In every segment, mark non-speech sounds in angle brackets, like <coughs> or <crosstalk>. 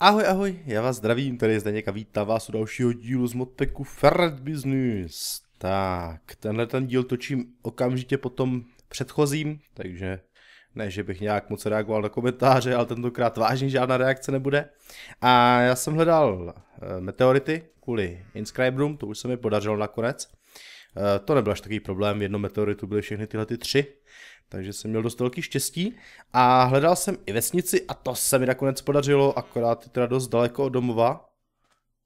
Ahoj, ahoj, já vás zdravím, tady je Zdeněk a vítám vás u dalšího dílu z modpeku Ferret Business. Tak, tenhle ten díl točím okamžitě po tom předchozím, takže ne, že bych nějak moc reagoval na komentáře, ale tentokrát vážně žádná reakce nebude. A já jsem hledal eh, meteority kvůli Inscribe Room, to už se mi podařilo nakonec. Eh, to nebyl až takový problém, v jednom meteoritu byly všechny tyhle ty tři. Takže jsem měl dost velký štěstí a hledal jsem i vesnici a to se mi nakonec podařilo, akorát je teda dost daleko od domova.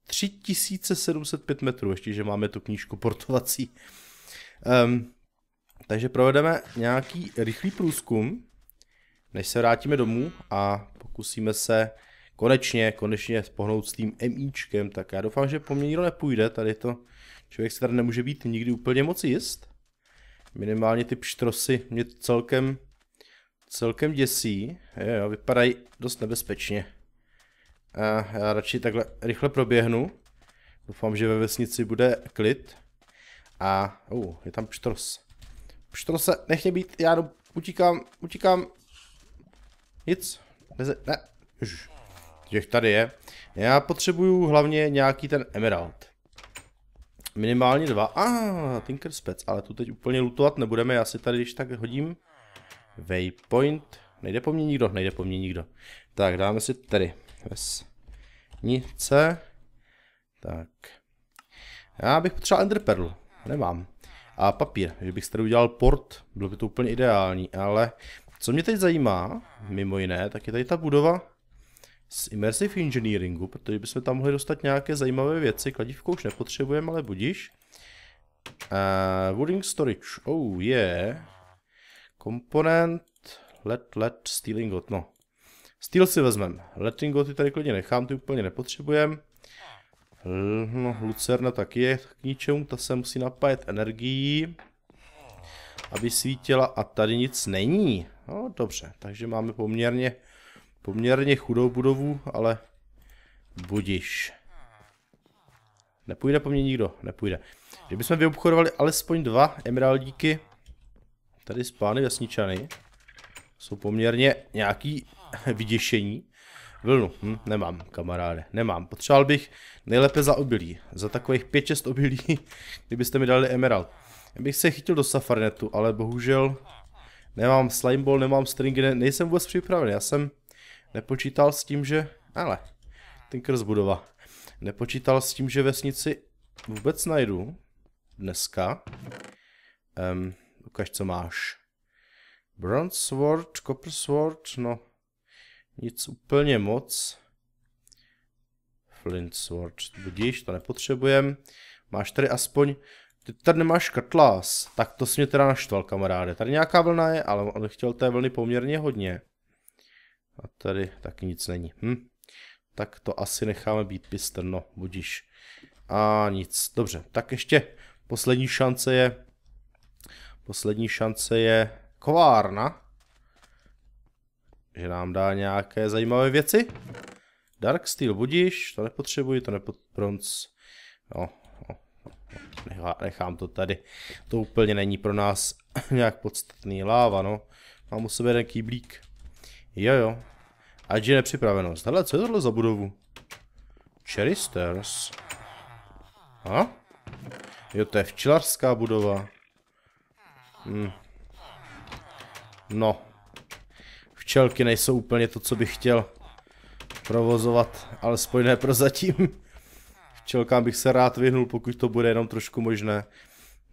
3705 metrů, ještě, že máme tu knížku portovací. Um, takže provedeme nějaký rychlý průzkum, než se vrátíme domů a pokusíme se konečně, konečně pohnout s tím MIčkem, tak já doufám, že po mě nikdo nepůjde, tady to člověk se tady nemůže být nikdy úplně moc jist. Minimálně ty pštrosy mě celkem, celkem děsí. Jo, vypadají dost nebezpečně. A já radši takhle rychle proběhnu. Doufám, že ve vesnici bude klid. A uh, je tam pštros. Pštrose, nech mě být, já jdu, utíkám, utíkám. Nic, Neze, ne, Už. těch tady je. Já potřebuju hlavně nějaký ten emerald. Minimálně dva. A ah, Tinker Spec, ale tu teď úplně lutovat nebudeme, já si tady když tak hodím Waypoint. Nejde po mně nikdo, nejde po mně nikdo. Tak dáme si tady vesnice. Tak. Já bych potřeboval Pearl. nemám. A papír, že bych tady udělal port, bylo by to úplně ideální, ale co mě teď zajímá, mimo jiné, tak je tady ta budova z Immersive Engineeringu, protože bychom tam mohli dostat nějaké zajímavé věci. Kladívko už nepotřebujeme, ale budíš. Uh, Wooding Storage, oh Yeah. Komponent, let, let, stealing got, no. Steel si vezmem. Letting ty tady klidně nechám, ty úplně nepotřebujem. No, lucerna tak je k ničemu, ta se musí napájet energií, aby svítila a tady nic není. No dobře, takže máme poměrně poměrně chudou budovu, ale budiš. Nepůjde po mně nikdo, nepůjde. Kdybychom vyobchodovali alespoň dva emeraldíky, tady z pány vesničany, jsou poměrně nějaký <laughs> vyděšení. Vlnu, hm, nemám kamaráde, nemám. Potřeboval bych nejlépe za obilí, za takových 5-6 obilí, <laughs> kdybyste mi dali emerald. Já bych se chytil do safarnetu, ale bohužel nemám slimeball, nemám stringy, ne, nejsem vůbec připraven. Já jsem Nepočítal s tím, že... Ale, ten z budova. Nepočítal s tím, že vesnici vůbec najdu dneska. Um, ukaž, co máš. Bronze Sword, Copper Sword, no... Nic úplně moc. Flint Sword, budíš, to nepotřebujem. Máš tady aspoň... Ty tady nemáš krtlás, tak to jsi mě teda naštval, kamaráde. Tady nějaká vlna je, ale on chtěl té vlny poměrně hodně. A tady taky nic není. Hm? Tak to asi necháme být pistrno, budíš. A nic, dobře, tak ještě poslední šance je, poslední šance je kovárna. Že nám dá nějaké zajímavé věci. Dark Steel budíš, to nepotřebuji, to nepotřebuji, No, no, no, no. nechám to tady. To úplně není pro nás <coughs> nějak podstatný. Láva, no. Mám u sebe jeden kýblík. Jo, jo, Ať je nepřipravenost. Hele, co je tohle za budovu? Stairs. A? Jo, to je včelařská budova. Hm. No. Včelky nejsou úplně to, co bych chtěl provozovat, spojné pro prozatím. Včelkám bych se rád vyhnul, pokud to bude jenom trošku možné.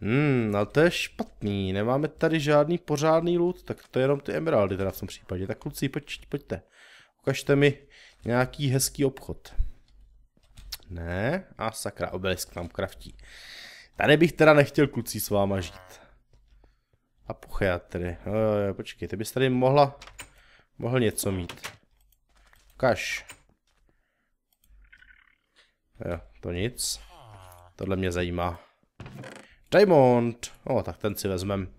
Hmm, ale to je špatný, nemáme tady žádný pořádný loot, tak to je jenom ty emeraldy teda v tom případě, tak kluci, pojď, pojďte. Ukažte mi nějaký hezký obchod. Ne, a sakra, obelisk nám kraftí. Tady bych teda nechtěl kluci s váma žít. A pocheatry. E, počkej, ty bys tady mohla, mohl něco mít. Kaš. Jo, to nic. Tohle mě zajímá. Diamond! O, tak ten si vezmem.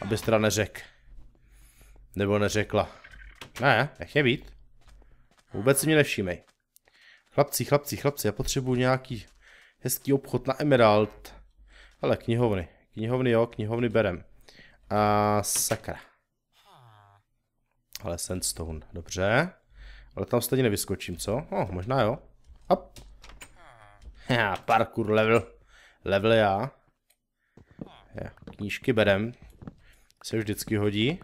Abys teda neřekl. Nebo neřekla. Ne, nech je být. Vůbec si mě nevšímej. Chlapci, chlapci, chlapci, já potřebuji nějaký hezký obchod na Emerald. Ale knihovny. Knihovny jo, knihovny berem. A sakra. Ale sandstone, dobře. Ale tam stejně nevyskočím, co? No, oh, možná jo. Hop. Ha, parkour level. Level já. Ja, Knížky berem. Se vždycky hodí.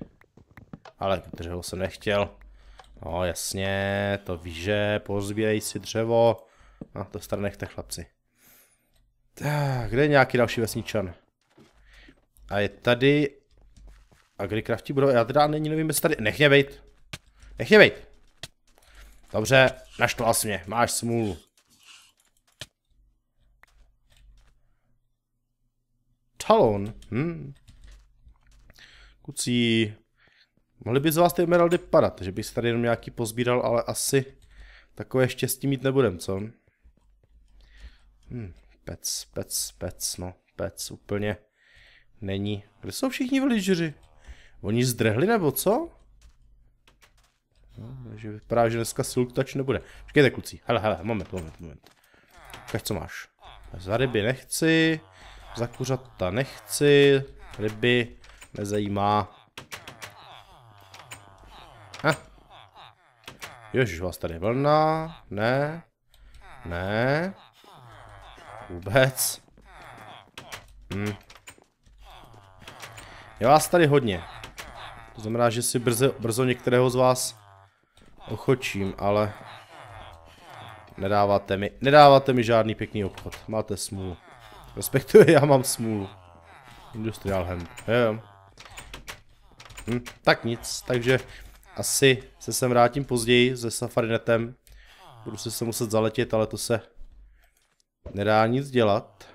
Ale kterého jsem nechtěl. No jasně, to víš, že pozbírej si dřevo. No, to star nechte, chlapci. Tak, kde je nějaký další vesničan? A je tady... A kdy kraftí budou... Já teda není nevím, jestli tady... Nech mě bejt. Nech mě bejt. Dobře, naštval jsi mě. Máš smůlu. Talon. Hm. Kucí. Mohli by z vás ty emeraldy padat, že bych tady jenom nějaký pozbíral, ale asi takové štěstí mít nebudem, co? Hm, pec, pec, pec, no, pec, úplně není. Kde jsou všichni villageři? Oni zdrhli nebo co? No, takže vypadá, že dneska silk touch nebude. Počkejte kluci, hele, hele, moment, moment, moment. Ukaž, co máš. Za ryby nechci, za kuřata nechci, ryby nezajímá. Ježiš, vás tady vlna. Ne. Ne. Vůbec. Hm. Je vás tady hodně. To znamená, že si brzo, brzo některého z vás ochočím, ale nedáváte mi, nedáváte mi žádný pěkný obchod. Máte smůlu. Respektive já mám smůlu. Industrial hand. jo. Hm, tak nic, takže asi se sem vrátím později se Safarinetem. Budu se se muset zaletět, ale to se nedá nic dělat.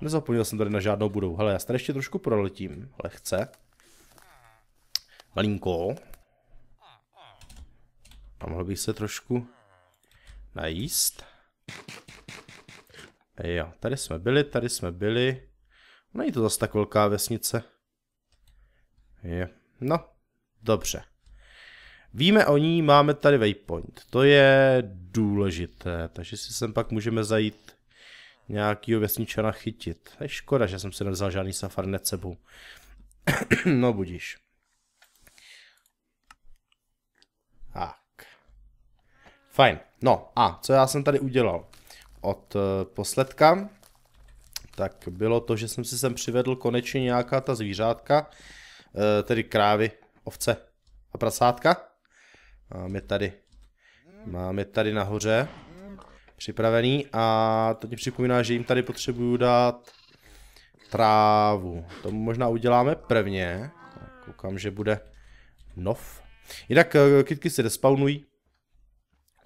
Nezapomněl jsem tady na žádnou budovu. Hele, já se ještě trošku proletím, lehce. Malinko. A mohl bych se trošku najíst. Jo, tady jsme byli, tady jsme byli. Není to zase tak velká vesnice. Je, no, dobře. Víme o ní, máme tady waypoint. To je důležité, takže si sem pak můžeme zajít nějakýho vesničana chytit. Je škoda, že jsem si nevzal žádný safarnet sebou. <clears throat> no budíš. Tak. Fajn. No a co já jsem tady udělal od eh, posledka, tak bylo to, že jsem si sem přivedl konečně nějaká ta zvířátka, eh, tedy krávy, ovce a prasátka. Máme tady. Máme tady nahoře. Připravený a to mi připomíná, že jim tady potřebuju dát trávu. To možná uděláme prvně. Koukám, že bude nov. Jinak eh, kytky se despawnují.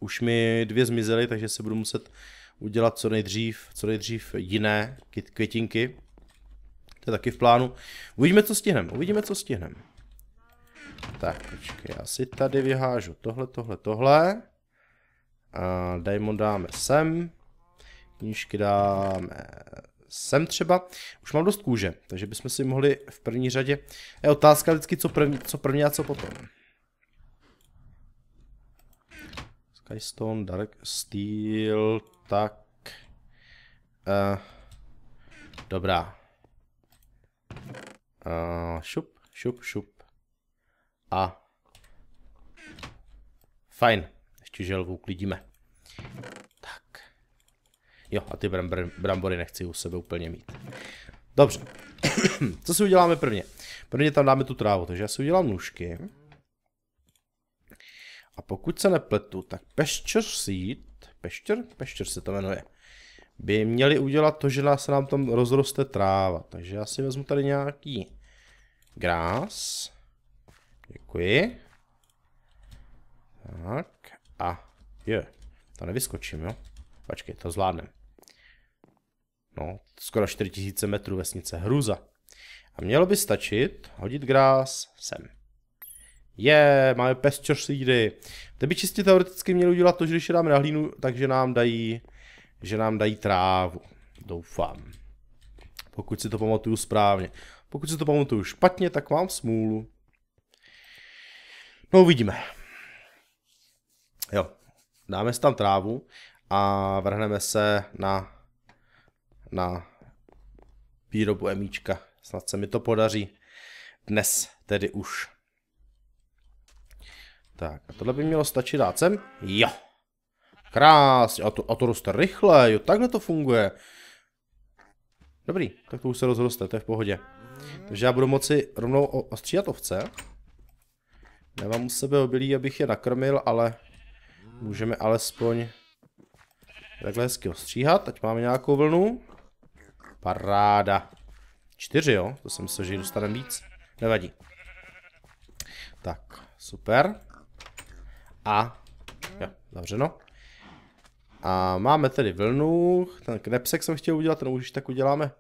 Už mi dvě zmizely, takže se budu muset udělat co nejdřív, co nejdřív jiné květinky. To je taky v plánu. Uvidíme, co stihneme. Uvidíme, co stihneme. Tak, počkej, já si tady vyhážu tohle, tohle, tohle. A Diamond dáme sem. Knížky dáme sem třeba. Už mám dost kůže, takže bychom si mohli v první řadě... Je otázka vždycky, co první, co první a co potom. Skystone, Dark Steel, tak... Uh, dobrá. Uh, šup, šup, šup a fajn, ještě želvu uklidíme. Tak. Jo, a ty brambor, brambory nechci u sebe úplně mít. Dobře. <clears throat> Co si uděláme prvně? Prvně tam dáme tu trávu, takže já si udělám nůžky. A pokud se nepletu, tak Peščer Seed, Peščer? Peščer se to jmenuje, by měli udělat to, že nás se nám tam rozroste tráva. Takže já si vezmu tady nějaký grás. Děkuji. Tak a je. To nevyskočím, jo? Pačkej, to zvládnem. No, skoro 4000 metrů vesnice Hruza. A mělo by stačit hodit grás sem. Je, yeah, máme pesture seedy. Teď by čistě teoreticky měli udělat to, že když je dáme na hlínu, takže nám dají, že nám dají trávu. Doufám. Pokud si to pamatuju správně. Pokud si to pamatuju špatně, tak mám smůlu. No uvidíme. Jo, dáme si tam trávu a vrhneme se na, na výrobu emíčka. Snad se mi to podaří dnes tedy už. Tak, a tohle by mělo stačit dát sem. Jo. Krásně, a to, a to roste rychle, jo, takhle to funguje. Dobrý, tak to už se rozroste, to je v pohodě. Takže já budu moci rovnou ostříhat ovce. Nemám u sebe obilí, abych je nakrmil, ale můžeme alespoň takhle hezky ostříhat. Ať máme nějakou vlnu. Paráda. Čtyři, jo? To jsem se, že dostaneme víc. Nevadí. Tak, super. A, jo, zavřeno. A máme tedy vlnu, ten knepsek jsem chtěl udělat, ten už tak uděláme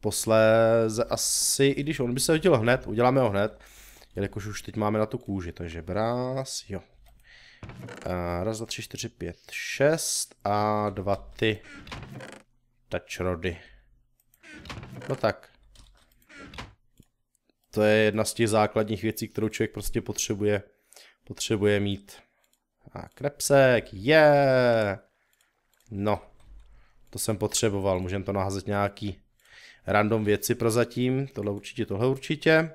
posléze asi, i když on by se udělal hned, uděláme ho hned jelikož už teď máme na tu kůži, takže brás, jo. A raz, dva, tři, čtyři, pět, šest a dva ty. tačrody. No tak. To je jedna z těch základních věcí, kterou člověk prostě potřebuje, potřebuje mít. A krepsek, je! Yeah! No, to jsem potřeboval, můžeme to naházet nějaký random věci prozatím, tohle určitě, tohle určitě.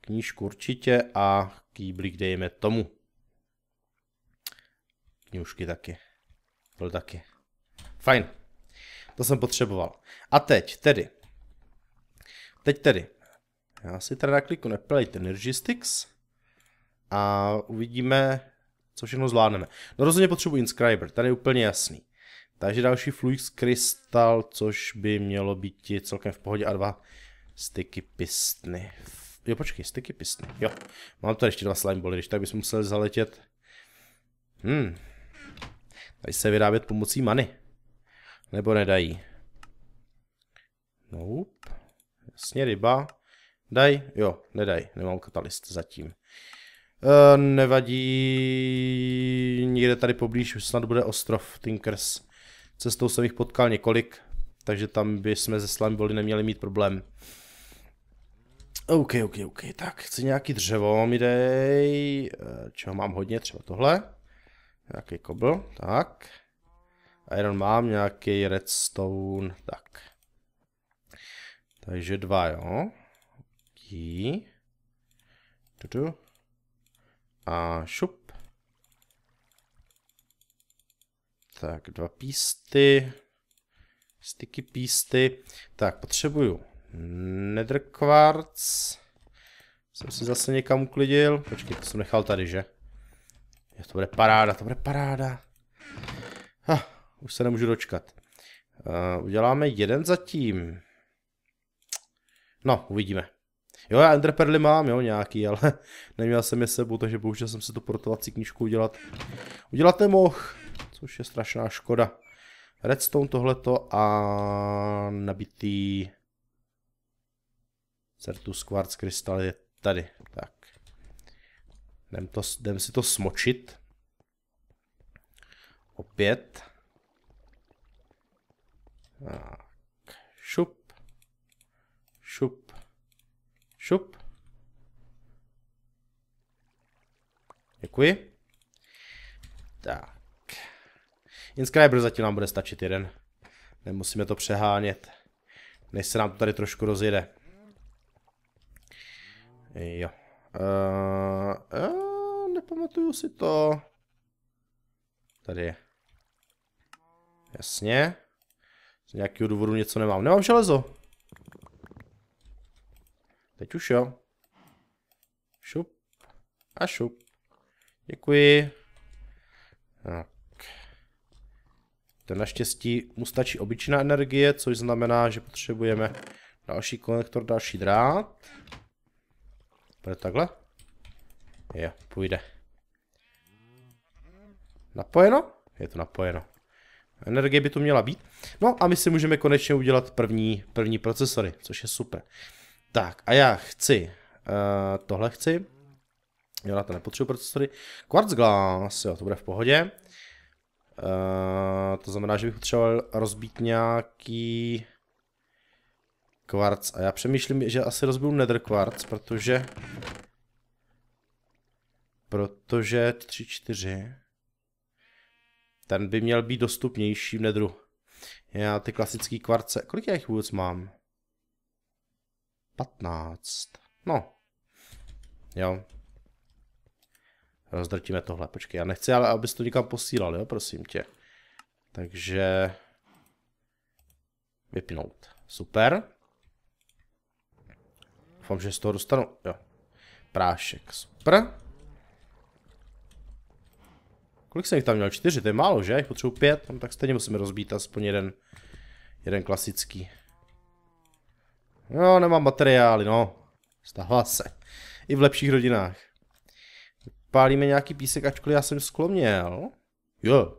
Knížku určitě a kýblik dejme tomu. Knížky taky. Byl taky. Fajn. To jsem potřeboval. A teď tedy. Teď tedy. Já si teda nakliku Appellate Energy a uvidíme, co všechno zvládneme. No rozhodně potřebuji Inscriber, tady je úplně jasný. Takže další Flux Crystal, což by mělo být celkem v pohodě a dva styky pistny. Jo, počkej, sticky pisny. Jo, mám tady ještě dva slimeboly, když tak bychom museli zaletět. Hmm. Dají se vyrábět pomocí many. Nebo nedají. Nope. Jasně, ryba. Daj? Jo, nedaj. Nemám katalyst zatím. E, nevadí. Někde tady poblíž snad bude ostrov Tinkers. Cestou jsem jich potkal několik, takže tam bychom ze Boli neměli mít problém. OK, OK, OK, tak chci nějaký dřevo mi dej, eh, čeho mám hodně, třeba tohle. Nějaký kobl, tak. Iron mám, nějaký redstone, tak. Takže dva, jo. Dí. Tudu. A šup. Tak, dva písty. Sticky písty. Tak, potřebuju Nether Quartz. Jsem si zase někam uklidil. Počkej, to jsem nechal tady, že? Je to bude paráda, to bude paráda. Ha, už se nemůžu dočkat. Uh, uděláme jeden zatím. No, uvidíme. Jo, já enderperly mám, jo, nějaký, <laughs> ale neměl jsem je sebou, takže bohužel jsem si tu portovací knížku udělat. Udělat nemohl, což je strašná škoda. Redstone tohleto a nabitý Certus Quartz krystal je tady. Tak. Jdem, to, jdem si to smočit. Opět. Tak. Šup. Šup. Šup. Děkuji. Tak. Inscriber zatím nám bude stačit jeden. Nemusíme to přehánět. Než se nám to tady trošku rozjede. Jo. Uh, uh, nepamatuju si to. Tady je. Jasně. Z nějakého důvodu něco nemám. Nemám železo. Teď už jo. Šup. A šup. Děkuji. Tak. Ten naštěstí mu stačí obyčejná energie, což znamená, že potřebujeme další konektor, další drát. Bude takhle? Jo, půjde. Napojeno? Je to napojeno. Energie by tu měla být. No a my si můžeme konečně udělat první, první procesory, což je super. Tak a já chci, uh, tohle chci. Jo, na to nepotřebuji procesory. Quartz glass, jo, to bude v pohodě. Uh, to znamená, že bych potřeboval rozbít nějaký Kvarc. A já přemýšlím, že asi rozbiju nether kvarc, protože... Protože 3, 4. Ten by měl být dostupnější v nedru. Já ty klasické kvarce, kolik já jich vůbec mám? 15. No. Jo. Rozdrtíme tohle, počkej, já nechci, ale abys to nikam posílal, jo, prosím tě. Takže... Vypnout. Super. Doufám, že z toho dostanu. Jo. Prášek. Super. Kolik jsem jich tam měl? Čtyři, to je málo, že? Jich potřebuji pět, no, tak stejně musíme rozbít aspoň jeden, jeden klasický. No, nemám materiály, no. Stává se. I v lepších rodinách. Pálíme nějaký písek, ačkoliv já jsem skloměl. Jo.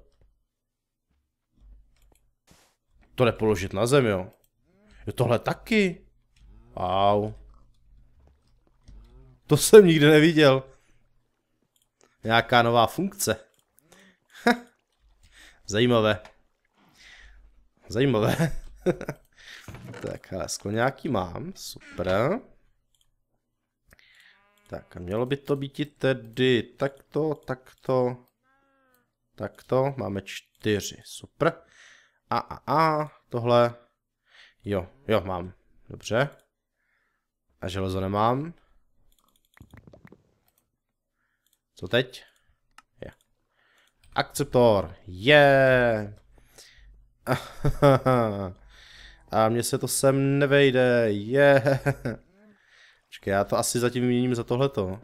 To nepoložit na zem, jo. Jo, tohle taky. Wow. To jsem nikdy neviděl. Nějaká nová funkce. Zajímavé. Zajímavé. <laughs> tak, ale nějaký mám, super. Tak mělo by to být tedy takto, takto, takto, máme čtyři, super. A, a, a, tohle, jo, jo, mám, dobře. A železo nemám, Co teď? Je. Akceptor. Je. Yeah. <laughs> A mně se to sem nevejde. Je. Yeah. <laughs> Počkej, já to asi zatím vyměním za tohleto.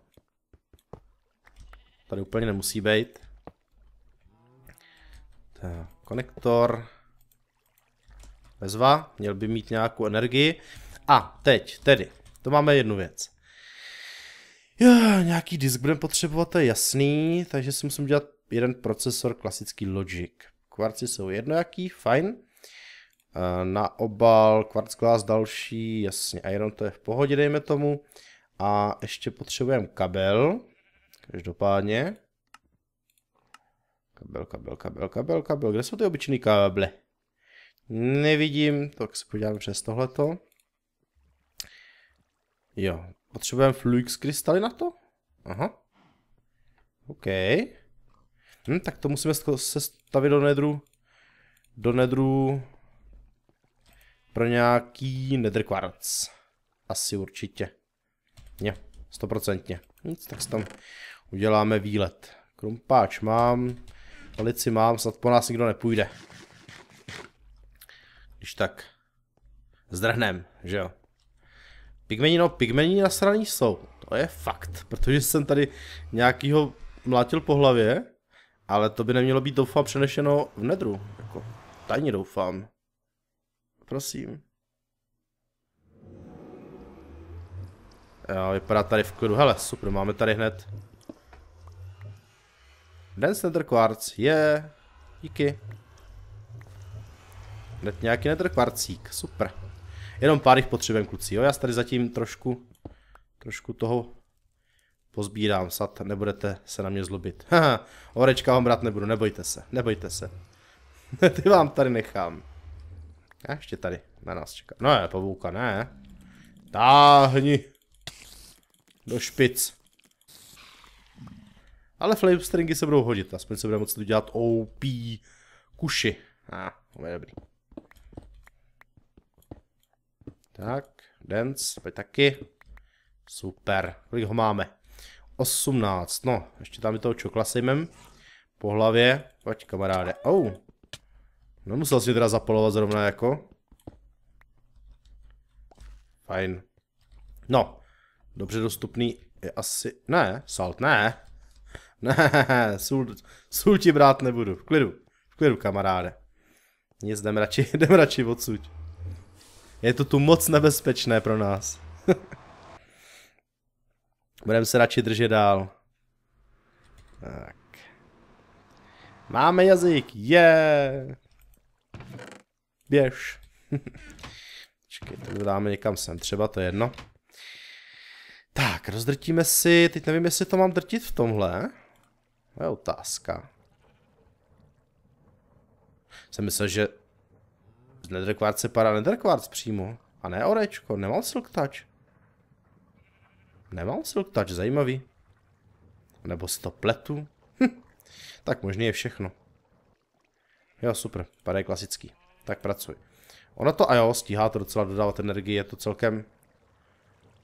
Tady úplně nemusí být. Tak, konektor. Vezva, měl by mít nějakou energii. A teď, tedy, to máme jednu věc. Jo, nějaký disk budeme potřebovat, to je jasný, takže si musím dělat jeden procesor, klasický Logic. Kvarci jsou jednojaký, fajn. Eh, na obal Quartz Glass další, jasně, Iron to je v pohodě, dejme tomu. A ještě potřebujeme kabel, každopádně. Kabel, kabel, kabel, kabel, kabel, kde jsou ty obyčejné kable? Nevidím, tak se podíváme přes tohleto. Jo, Potřebujeme flux krystaly na to? Aha. OK. Hm, tak to musíme se stavit do nedru. Do nedru pro nějaký nether quartz. Asi určitě. Ne, stoprocentně. Nic, tak tam uděláme výlet. Krumpáč mám, palici mám, snad po nás nikdo nepůjde. Když tak zdrhnem, že jo. Pigmeni, no, pigmeni nasraný jsou. To je fakt, protože jsem tady nějakýho mlátil po hlavě, ale to by nemělo být doufám přenešeno v nedru. Jako, tajně doufám. Prosím. Jo, vypadá tady v klidu. Hele, super, máme tady hned. Dance Nether Quartz, je. Yeah. Díky. Hned nějaký Nether Quartzík, super. Jenom pár jich potřebujeme, kluci. Jo, já tady zatím trošku, trošku toho pozbírám. Sad, nebudete se na mě zlobit. <laughs> Haha, orečka ho brát nebudu, nebojte se, nebojte se. <laughs> Ty vám tady nechám. já ještě tady, na nás čeká. No je, pavouka, ne. Táhni. Do špic. Ale stringy se budou hodit, aspoň se bude moct udělat OP kuši. A, ah, to je dobrý. Tak, dance, pojď taky. Super, kolik ho máme? 18, no, ještě tam je toho čokla sejmem. Po hlavě, pojď kamaráde, ou. Oh. No musel si teda zapolovat zrovna jako. Fajn. No, dobře dostupný je asi, ne, salt, ne. Ne, sůl, sůl ti brát nebudu, v klidu, v klidu kamaráde. Nic, jdem radši, <laughs> jdem radši odsuť. Je to tu moc nebezpečné pro nás. <laughs> Budeme se radši držet dál. Tak. Máme jazyk, je! Yeah! Běž. <laughs> Počkej, to dáme někam sem, třeba to je jedno. Tak, rozdrtíme si, teď nevím, jestli to mám drtit v tomhle. To je otázka. Jsem myslel, že z Quartz se padá Quartz přímo. A ne orečko, nemal Silk Touch. Nemal Silk Touch, zajímavý. Nebo to Hm. Tak možný je všechno. Jo, super, padá klasický. Tak pracuj. Ono to, a jo, stíhá to docela dodávat energii, je to celkem,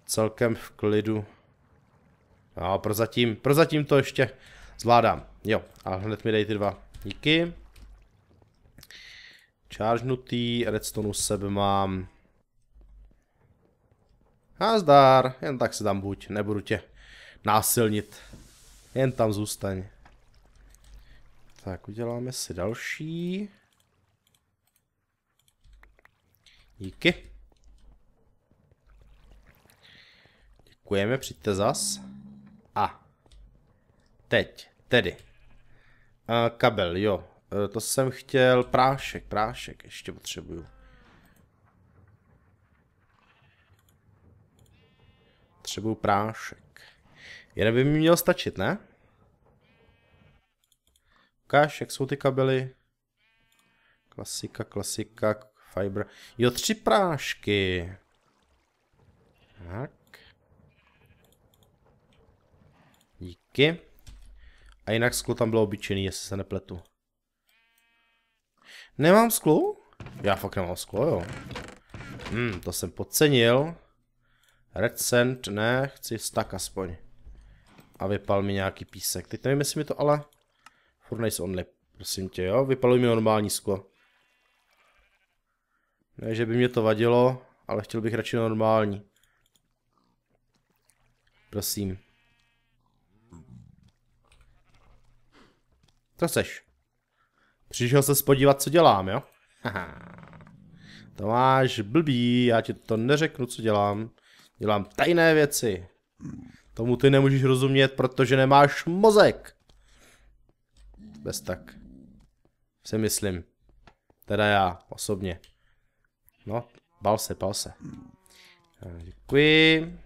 celkem v klidu. A no, prozatím, prozatím to ještě zvládám. Jo, a hned mi dej ty dva. Díky čáržnutý, u sebe mám. A jen tak se tam buď, nebudu tě násilnit. Jen tam zůstaň. Tak, uděláme si další. Díky. Děkujeme, přijďte zas. A. Teď, tedy. A, eh, kabel, jo. Eh, to jsem chtěl prášek, prášek ještě potřebuju. Potřebuju prášek. Jen by mi měl stačit, ne? Ukáž, jak jsou ty kabely. Klasika, klasika, fiber. Jo, tři prášky. Tak. Díky. A jinak sklo tam bylo obyčejný, jestli se nepletu. Nemám sklo? Já fakt nemám sklo, jo. Hmm, to jsem podcenil. Recent, ne, chci stak aspoň. A vypal mi nějaký písek. Teď nevím, jestli mi to ale... Furt nejsou only, prosím tě, jo. Vypaluj mi normální sklo. Ne, že by mě to vadilo, ale chtěl bych radši normální. Prosím. Co seš? Přišel se spodívat, co dělám, jo? To Tomáš, blbý, já ti to neřeknu, co dělám. Dělám tajné věci. Tomu ty nemůžeš rozumět, protože nemáš mozek. Bez tak. Si myslím. Teda já, osobně. No, bal se, bal se. Děkuji.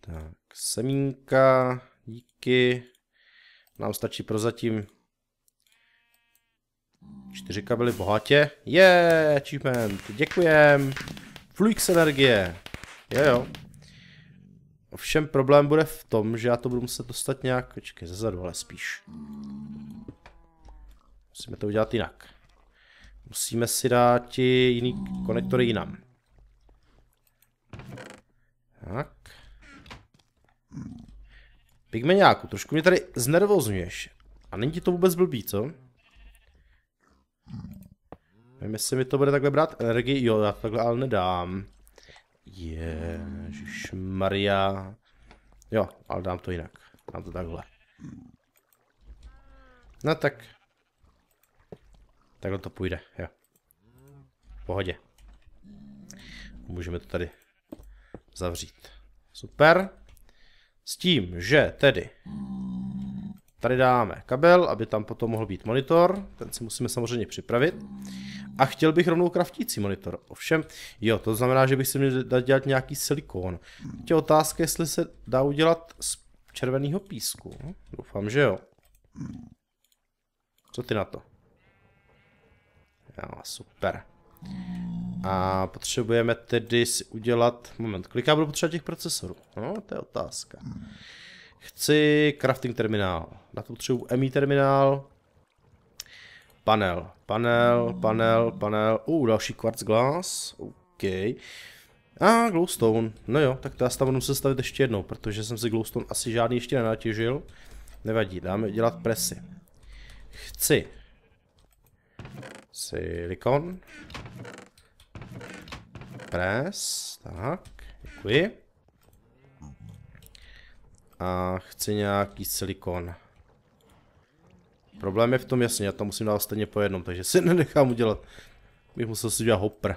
Tak, semínka, díky. Nám stačí prozatím Čtyři kabely bohatě. Je, yeah, achievement, děkujem. Flux energie. Jo jo. Ovšem problém bude v tom, že já to budu muset dostat nějak, počkej, zezadu, ale spíš. Musíme to udělat jinak. Musíme si dát jiný konektory jinam. Tak. Pigmeňáku, trošku mě tady znervozňuješ. A není ti to vůbec blbý, co? Nevím, jestli mi to bude takhle brát energii. Jo, já to takhle ale nedám. Ježíš Maria. Jo, ale dám to jinak. Dám to takhle. No tak. Takhle to půjde, jo. V pohodě. Můžeme to tady zavřít. Super. S tím, že tedy tady dáme kabel, aby tam potom mohl být monitor. Ten si musíme samozřejmě připravit a chtěl bych rovnou kraftící monitor. Ovšem, jo, to znamená, že bych si měl dát dělat nějaký silikon. Teď je otázka, jestli se dá udělat z červeného písku. Doufám, že jo. Co ty na to? Jo, super. A potřebujeme tedy si udělat, moment, koliká budu potřebovat těch procesorů? No, to je otázka. Chci crafting terminál. Na to potřebuji MI terminál, Panel, panel, panel, panel. U, uh, další quartz glass. OK. A glowstone. No jo, tak to já tam budu stavit ještě jednou, protože jsem si glowstone asi žádný ještě nenatěžil. Nevadí, dáme dělat presy. Chci. Silikon. Pres. Tak, děkuji. A chci nějaký silikon. Problém je v tom jasně, já to musím dát stejně po jednom, takže si <laughs> nenechám udělat. Bych musel si udělat hopr.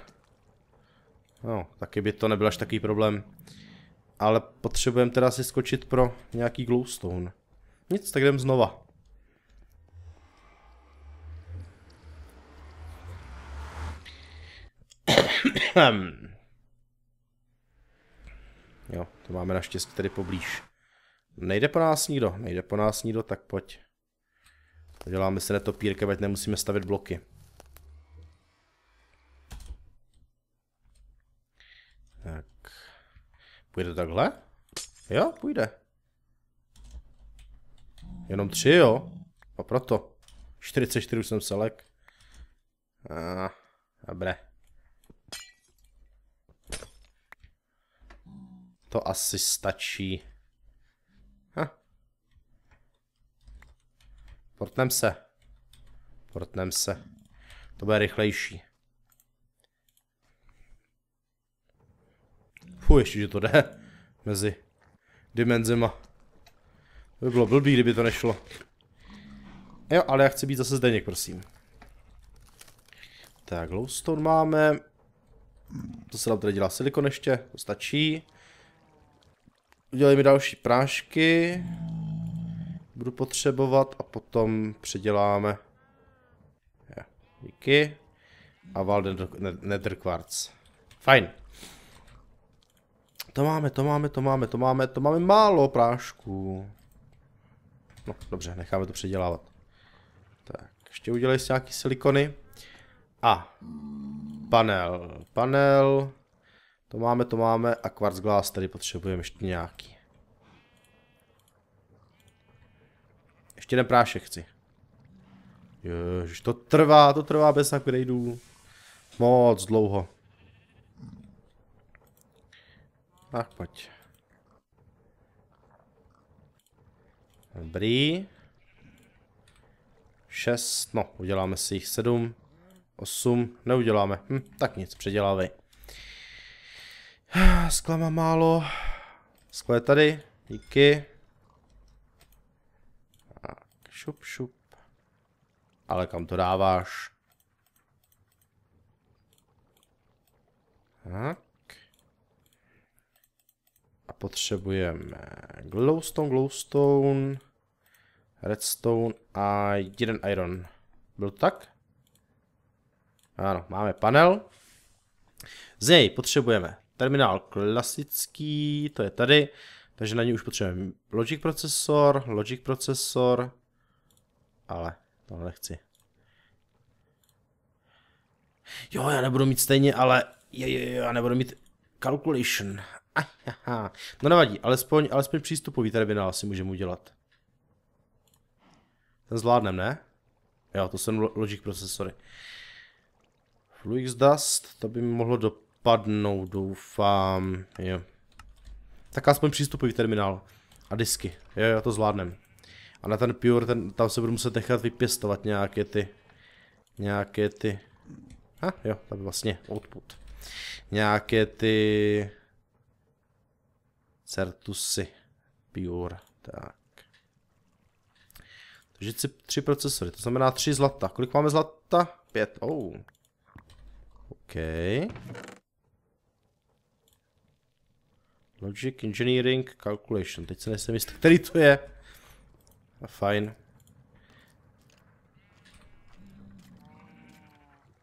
No, taky by to nebyl až takový problém. Ale potřebujeme teda si skočit pro nějaký glowstone. Nic, tak jdem znova. <coughs> jo, to máme naštěstí tady poblíž. Nejde po nás nikdo, nejde po nás nikdo, tak pojď. Děláme si netopírky, ať nemusíme stavit bloky. Tak. Půjde takhle? Jo, půjde. Jenom tři, jo? A proto. 44 už jsem selek. A, dobré. To asi stačí. Portnem se. Portnem se. To bude rychlejší. Fuj, ještě, že to jde mezi Dimenzima. To by bylo blbý, kdyby to nešlo. Jo, ale já chci být zase Zdeněk, prosím. Tak, glowstone máme. To se tam tady dělá silikon ještě, to stačí. Udělej mi další prášky budu potřebovat a potom předěláme. Ja, díky. A Valden Nether Quartz. Fajn. To máme, to máme, to máme, to máme, to máme málo prášků. No, dobře, necháme to předělávat. Tak, ještě udělej si nějaký silikony. A panel, panel, to máme, to máme a quartz glass tady potřebujeme ještě nějaký. Ještě jeden prášek chci. Jež to trvá, to trvá bez upgradeů. Moc dlouho. Tak pojď. Dobrý. 6, no, uděláme si jich 7, 8, neuděláme, hm, tak nic, předělávej. Skla má málo, Skla je tady, díky. Šup, šup. Ale kam to dáváš? Tak. A potřebujeme glowstone, glowstone, redstone a jeden iron. Byl to tak? Ano, máme panel. Z něj potřebujeme terminál klasický, to je tady, takže na něj už potřebujeme logic procesor, logic procesor, ale tohle chci. Jo, já nebudu mít stejně, ale je, je, já nebudu mít calculation. Aha. No nevadí, alespoň, alespoň přístupový terminál si můžeme udělat. Ten zvládnem, ne? Jo, to jsou logic procesory. Flux Dust, to by mi mohlo dopadnout, doufám. Jo. Tak aspoň přístupový terminál. A disky. Jo, jo, to zvládnem. A na ten Pure, ten, tam se budu muset nechat vypěstovat nějaké ty, nějaké ty, Ha, jo, tam vlastně output. Nějaké ty Certusy Pure, tak. Takže tři procesory, to znamená tři zlata. Kolik máme zlata? Pět, oh. OK. Logic Engineering Calculation, teď se nejsem jistý, který to je. A fajn.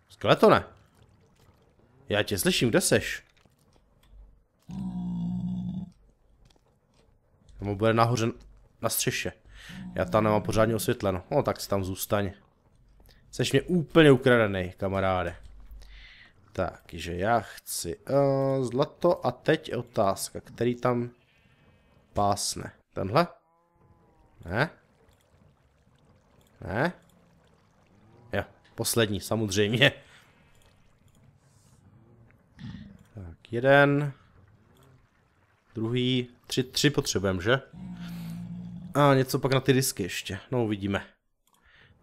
Skeletone. Já tě slyším, kde seš? Mu bude nahoře na střeše. Já tam nemám pořádně osvětleno. No tak si tam zůstaň. Jseš mě úplně ukradený, kamaráde. Takže já chci uh, zlato a teď je otázka, který tam pásne. Tenhle? Ne? Ne? Jo, poslední, samozřejmě. Tak, jeden. Druhý. Tři, tři potřebujeme, že? A něco pak na ty disky ještě. No, uvidíme.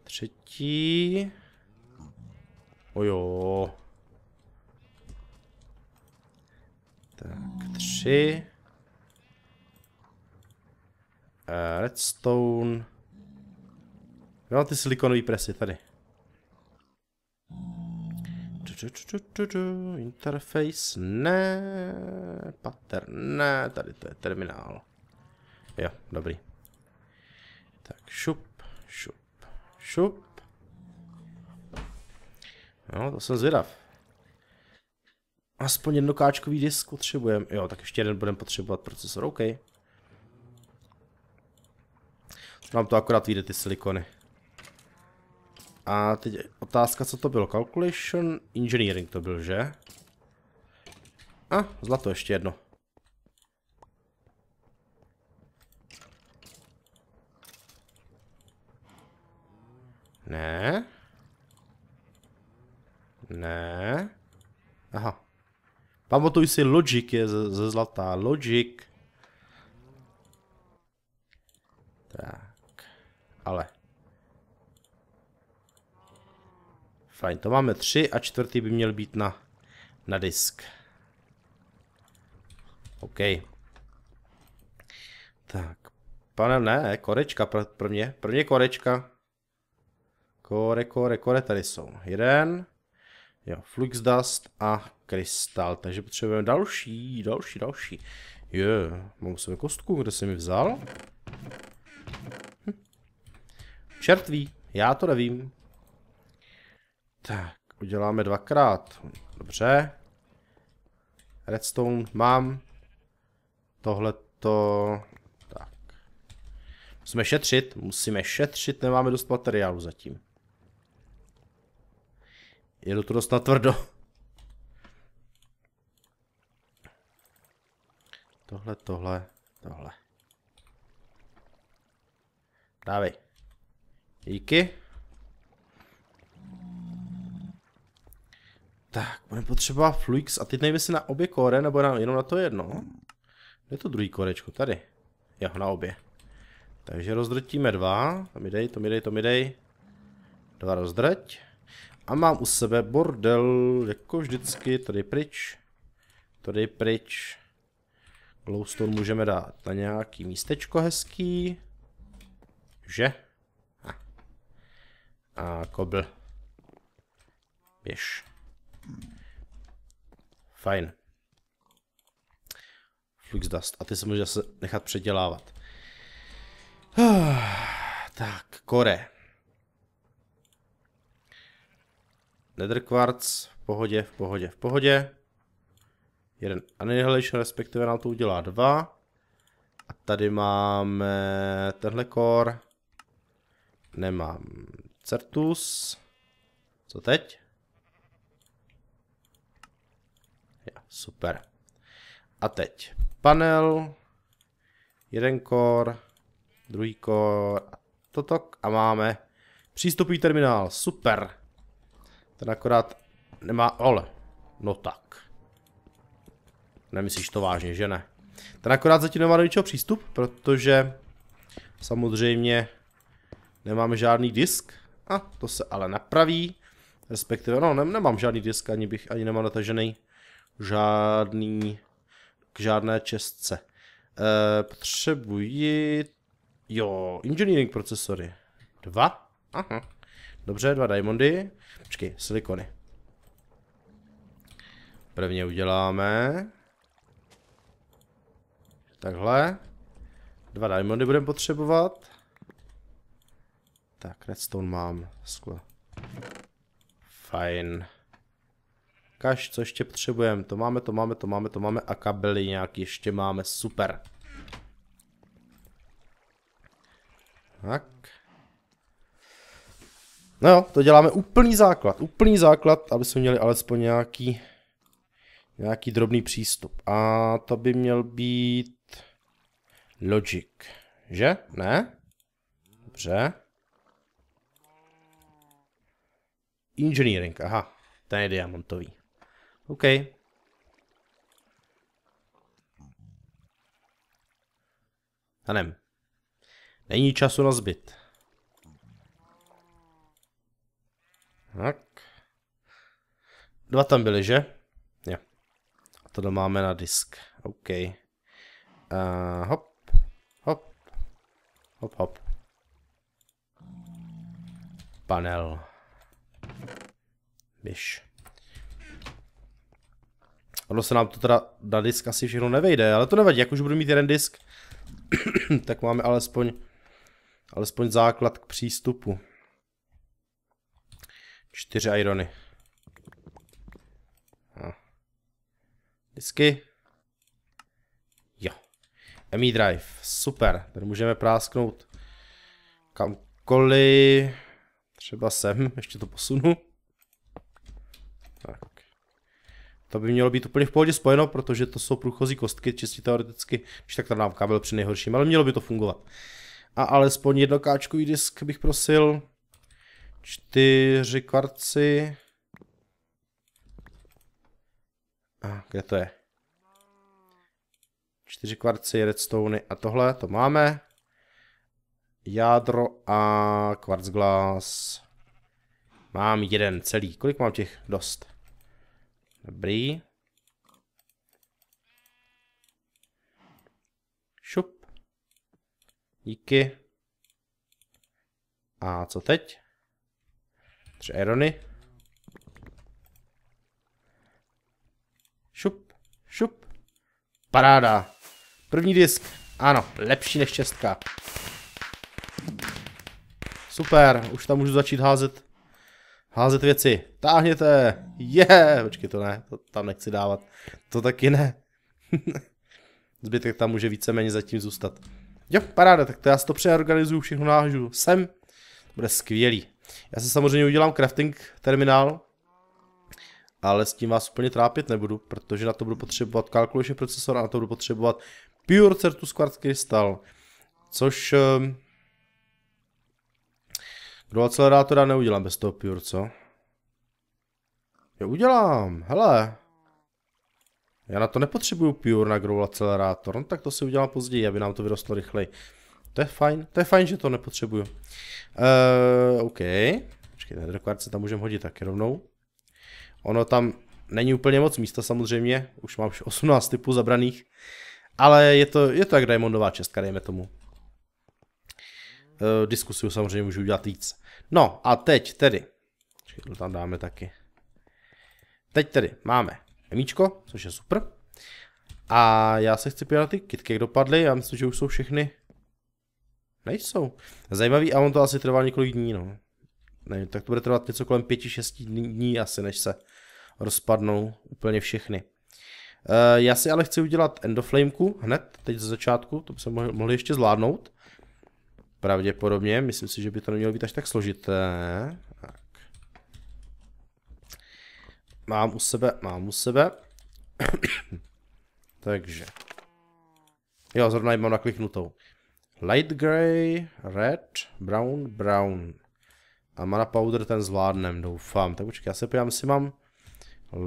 Třetí. Ojo. Tak, tři. Eh, Redstone. Jo, ty silikonové presy tady. Interface ne, pattern ne, tady to je terminál. Jo, dobrý. Tak šup, šup, šup. No, to jsem zvědav. Aspoň jednokáčkový disk potřebujeme. Jo, tak ještě jeden budeme potřebovat procesor, OK. Mám to akorát vyjde ty silikony. A teď otázka, co to bylo? Calculation Engineering to byl, že? A, zlato ještě jedno. Ne. Ne. Aha. Pamatuj si, Logic je ze, zlatá. Logic. Tak. Ale. Fajn, to máme tři a čtvrtý by měl být na, na disk. OK. Tak, pane, ne, korečka pro, pro mě, pro mě korečka. Kore, kore, kore, tady jsou. Jeden, jo, Flux Dust a krystal, takže potřebujeme další, další, další. Jo, mám sebe kostku, kde jsi mi vzal? Hm. Čertví, já to nevím. Tak, uděláme dvakrát. Dobře. Redstone mám. Tohle to... Tak. Musíme šetřit, musíme šetřit, nemáme dost materiálu zatím. Jedu to dost natvrdo. Tohle, tohle, tohle. Dávej. Díky. Tak, budeme potřebovat Fluix a teď nevím, jestli na obě kore, nebo na, jenom na to jedno. Kde je to druhý korečko? Tady. Jo, na obě. Takže rozdrtíme dva. To mi dej, to mi dej, to mi dej. Dva rozdrť. A mám u sebe bordel, jako vždycky, tady pryč. Tady pryč. Glowstone můžeme dát na nějaký místečko hezký. Že? A kobl. Běž. Fajn. Flux Dust. A ty se můžeš zase nechat předělávat. <sighs> Tak, kore. Nether Quartz, v pohodě, v pohodě, v pohodě. Jeden Annihilation, respektive nám to udělá dva. A tady máme tenhle kor. Nemám Certus. Co teď? Super. A teď panel, jeden kor, druhý kor, toto a máme přístupový terminál. Super. Ten akorát nemá, ale, no tak. Nemyslíš to vážně, že ne? Ten akorát zatím nemá do ničeho přístup, protože samozřejmě nemáme žádný disk. A to se ale napraví. Respektive, no, nemám žádný disk, ani bych ani nemám natažený žádný, k žádné čestce. E, potřebuji, jo, engineering procesory. Dva? Aha. Dobře, dva diamondy. Počkej, silikony. Prvně uděláme. Takhle. Dva diamondy budeme potřebovat. Tak, redstone mám. Sklo. Fajn. Kaž, co ještě potřebujeme? To máme, to máme, to máme, to máme a kabely nějaký ještě máme, super. Tak. No jo, to děláme úplný základ, úplný základ, aby jsme měli alespoň nějaký, nějaký drobný přístup. A to by měl být logic, že? Ne? Dobře. Engineering, aha, ten je diamantový. OK. Hanem. Není času na zbyt. Tak. Dva tam byly, že? Jo. A to máme na disk. OK. Uh, hop. Hop. Hop, hop. Panel. Běž. Ono se nám to teda na disk asi všechno nevejde, ale to nevadí, jak už budu mít jeden disk, <clears throat> tak máme alespoň, alespoň základ k přístupu. Čtyři irony. Disky. Jo. ME Drive, super, ten můžeme prásknout kamkoliv, třeba sem, ještě to posunu. Tak. To by mělo být úplně v pohodě spojeno, protože to jsou průchozí kostky, čistě teoreticky, když tak tam kabel při nejhorším, ale mělo by to fungovat. A alespoň jednokáčkový disk bych prosil, čtyři kvarci. A kde to je? Čtyři kvarci, redstone a tohle, to máme. Jádro a kvarc glas. Mám jeden celý. Kolik mám těch? Dost. Dobrý. Šup. Díky. A co teď? Tři irony. Šup, šup. Paráda. První disk. Ano, lepší než čestka. Super, už tam můžu začít házet Házet věci. Táhněte. Je. Yeah. Počkej, to ne. To tam nechci dávat. To taky ne. <laughs> Zbytek tam může víceméně zatím zůstat. Jo, paráda, tak to já si to přeorganizuju, všechno nahážu sem. To bude skvělý. Já se samozřejmě udělám crafting terminál, ale s tím vás úplně trápit nebudu, protože na to budu potřebovat kalkulační procesor a na to budu potřebovat Pure Certus Quartz Crystal, což ehm, do akcelerátora neudělám bez toho pure, co? Jo, udělám, hele. Já na to nepotřebuju pure na grow akcelerátor, no tak to si udělám později, aby nám to vyrostlo rychleji. To je fajn, to je fajn, že to nepotřebuju. Uh, OK. Počkejte, ten tam můžeme hodit taky rovnou. Ono tam není úplně moc místa samozřejmě, už mám už 18 typů zabraných. Ale je to, je to jak Diamondová čestka, dejme tomu. Eh, diskusiu samozřejmě můžu udělat víc. No a teď tedy, to tam dáme taky. Teď tedy máme emíčko, což je super. A já se chci podívat ty kitky, jak dopadly, já myslím, že už jsou všechny. Nejsou. Zajímavý, a on to asi trvá několik dní, no. Ne, tak to bude trvat něco kolem 5-6 dní asi, než se rozpadnou úplně všechny. Uh, já si ale chci udělat endoflameku hned, teď ze začátku, to by se mohli, mohli ještě zvládnout. Pravděpodobně, myslím si, že by to nemělo být až tak složité. Tak. Mám u sebe, mám u sebe. <coughs> Takže. Jo, zrovna mám nakliknutou. Light grey, red, brown, brown. A mana powder ten zvládnem, doufám. Tak počkej, já se podívám, si mám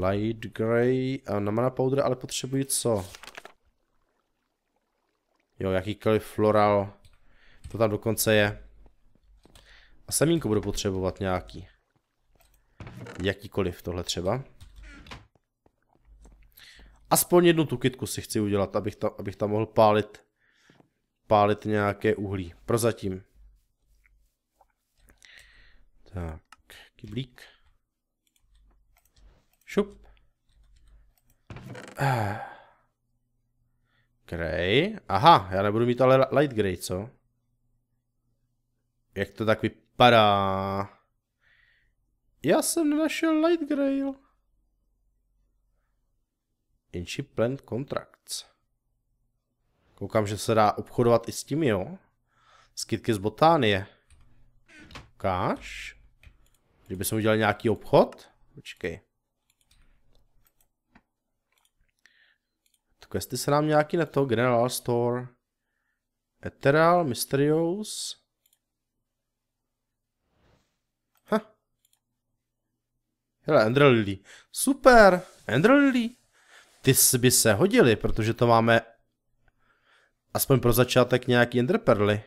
light grey a eh, na mana powder, ale potřebuji co? Jo, jakýkoliv floral to tam dokonce je. A semínko budu potřebovat nějaký. Jakýkoliv tohle třeba. Aspoň jednu tu kytku si chci udělat, abych, tam abych tam mohl pálit, pálit nějaké uhlí. Prozatím. Tak, kyblík. Šup. Eh. Grey. Aha, já nebudu mít ale light grey, co? jak to tak vypadá. Já jsem nenašel Light Grail. Inship Plant Contracts. Koukám, že se dá obchodovat i s tím, jo. Skytky z Botánie. Káš? Kdyby jsme udělali nějaký obchod. Počkej. Questy se nám nějaký na to. General Store. Eteral, Mysterious. Hele, Andrew Lily. Super, Andrew Lily. Ty by se hodili, protože to máme aspoň pro začátek nějaký Perly.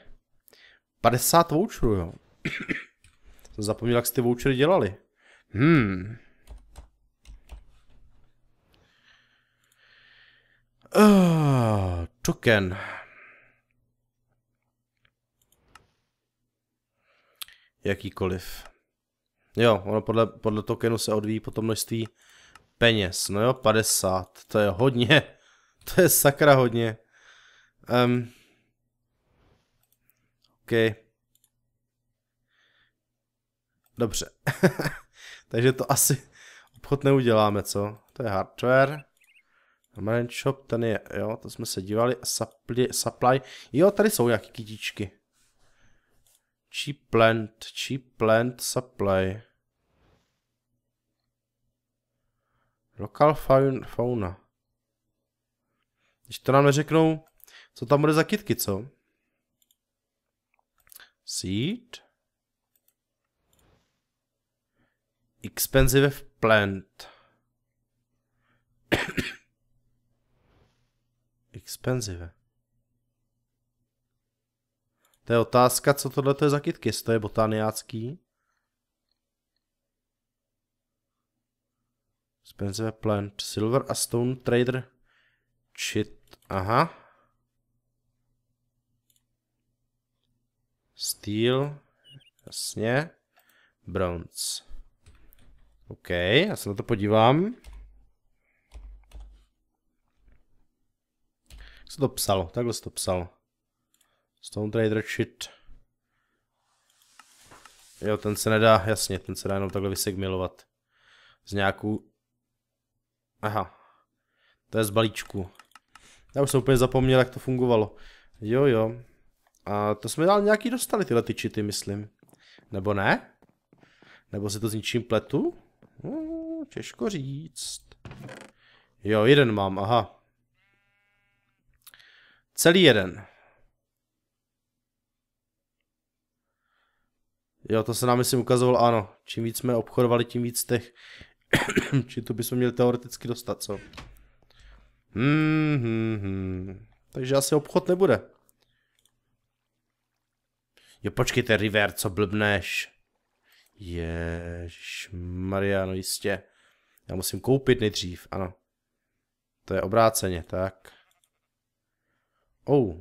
50 voucherů, jo. Jsem zapomněl, jak jste ty vouchery dělali. Hmm. Uh, token. Jakýkoliv. Jo, ono podle, podle tokenu se odvíjí potom množství peněz. No jo, 50, to je hodně. <laughs> To je sakra hodně. Um, OK. Dobře. <laughs> Takže to asi obchod neuděláme, co? To je hardware. Permanent shop, ten je, jo, to jsme se dívali. Supply, supply. Jo, tady jsou jaký kytičky. Cheap plant, cheap plant supply. Lokal fauna. Když to nám neřeknou, co tam bude za kitky, co? Seed. Expensive plant. <coughs> Expensive. To je otázka, co tohle je za kytky, jestli to je botaniácký. Spensive plant, silver a stone trader, chit, aha. Steel, jasně, bronze. OK, já se na to podívám. Jak se to psalo? Takhle se to psalo. Stone Trader shit. Jo, ten se nedá, jasně, ten se dá jenom takhle vysegmilovat. Z nějakou... Aha. To je z balíčku. Já už jsem úplně zapomněl, jak to fungovalo. Jo, jo. A to jsme dál nějaký dostali, tyhle ty čity, myslím. Nebo ne? Nebo se to s ničím pletu? No, těžko říct. Jo, jeden mám, aha. Celý jeden. Jo, to se nám myslím ukazoval, ano. Čím víc jsme obchodovali, tím víc těch. <coughs> Či to bychom měli teoreticky dostat, co? Hmm, hmm, hmm. Takže asi obchod nebude. Jo, počkejte, River, co blbneš? Jež Mariano, jistě. Já musím koupit nejdřív, ano. To je obráceně, tak. Oh.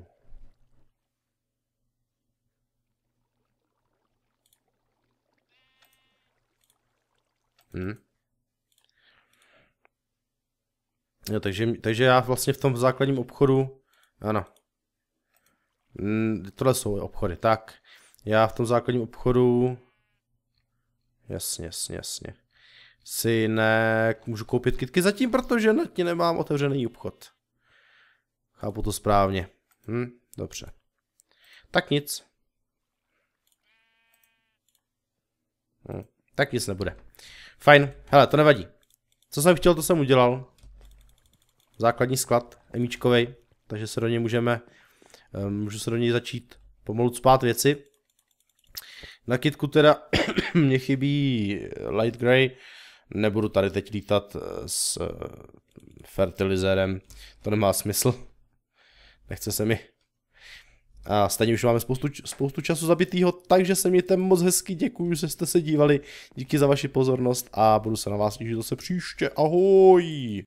Hmm. Jo, takže, takže já vlastně v tom základním obchodu, ano, hm, tohle jsou obchody, tak, já v tom základním obchodu, jasně, jasně, jasně, si ne, můžu koupit kitky zatím, protože na ti nemám otevřený obchod. Chápu to správně. Hm, dobře. Tak nic. Hm, tak nic nebude. Fajn, hele, to nevadí. Co jsem chtěl, to jsem udělal. Základní sklad, emíčkovej, takže se do něj můžeme, eh, můžu se do něj začít pomalu spát věci. Na kitku teda <clears throat> mě chybí light grey, nebudu tady teď lítat eh, s eh, fertilizérem, to nemá smysl. Nechce se mi a stejně už máme spoustu, spoustu času zabitýho, takže se mějte moc hezky, děkuji, že jste se dívali, díky za vaši pozornost a budu se na vás těšit zase příště, ahoj!